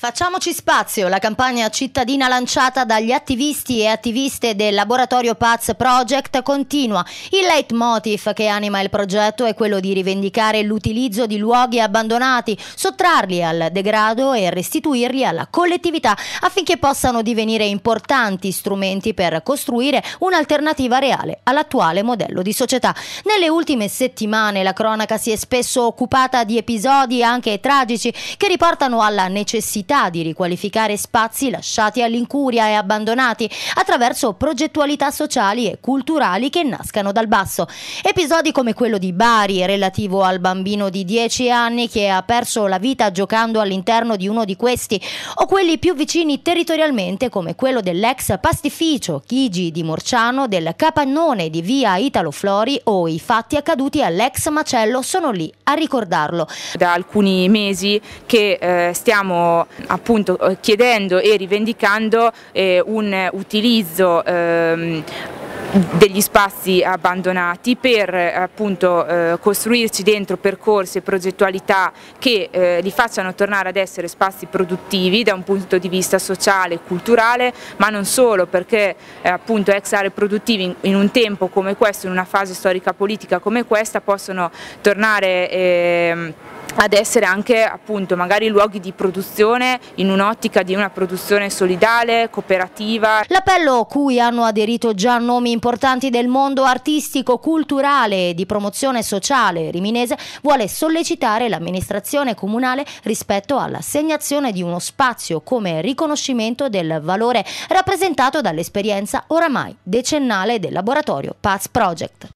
Facciamoci spazio, la campagna cittadina lanciata dagli attivisti e attiviste del Laboratorio Paz Project continua. Il leitmotiv che anima il progetto è quello di rivendicare l'utilizzo di luoghi abbandonati, sottrarli al degrado e restituirli alla collettività affinché possano divenire importanti strumenti per costruire un'alternativa reale all'attuale modello di società. Nelle ultime settimane la cronaca si è spesso occupata di episodi anche tragici che riportano alla necessità necessità di riqualificare spazi lasciati all'incuria e abbandonati attraverso progettualità sociali e culturali che nascano dal basso. Episodi come quello di Bari relativo al bambino di 10 anni che ha perso la vita giocando all'interno di uno di questi o quelli più vicini territorialmente come quello dell'ex pastificio Chigi di Morciano, del capannone di via Italo Flori o i fatti accaduti all'ex macello sono lì a ricordarlo. Da alcuni mesi che eh, stiamo appunto eh, chiedendo e rivendicando eh, un utilizzo ehm, degli spazi abbandonati per eh, appunto eh, costruirci dentro percorsi e progettualità che eh, li facciano tornare ad essere spazi produttivi da un punto di vista sociale e culturale ma non solo perché eh, appunto ex aree produttive in, in, un tempo come questo, in una fase storica politica come questa possono tornare ehm, ad essere anche appunto magari luoghi di produzione in un'ottica di una produzione solidale, cooperativa. L'appello cui hanno aderito già nomi importanti del mondo artistico, culturale e di promozione sociale riminese vuole sollecitare l'amministrazione comunale rispetto all'assegnazione di uno spazio come riconoscimento del valore rappresentato dall'esperienza oramai decennale del laboratorio Paz Project.